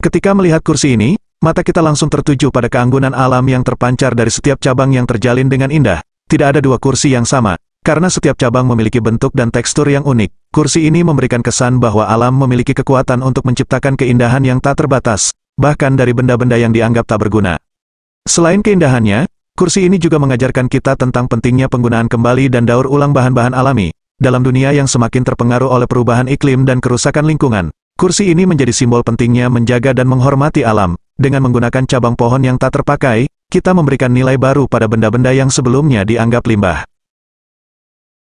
Ketika melihat kursi ini, mata kita langsung tertuju pada keanggunan alam yang terpancar dari setiap cabang yang terjalin dengan indah. Tidak ada dua kursi yang sama, karena setiap cabang memiliki bentuk dan tekstur yang unik. Kursi ini memberikan kesan bahwa alam memiliki kekuatan untuk menciptakan keindahan yang tak terbatas, bahkan dari benda-benda yang dianggap tak berguna. Selain keindahannya, kursi ini juga mengajarkan kita tentang pentingnya penggunaan kembali dan daur ulang bahan-bahan alami, dalam dunia yang semakin terpengaruh oleh perubahan iklim dan kerusakan lingkungan. Kursi ini menjadi simbol pentingnya menjaga dan menghormati alam. Dengan menggunakan cabang pohon yang tak terpakai, kita memberikan nilai baru pada benda-benda yang sebelumnya dianggap limbah.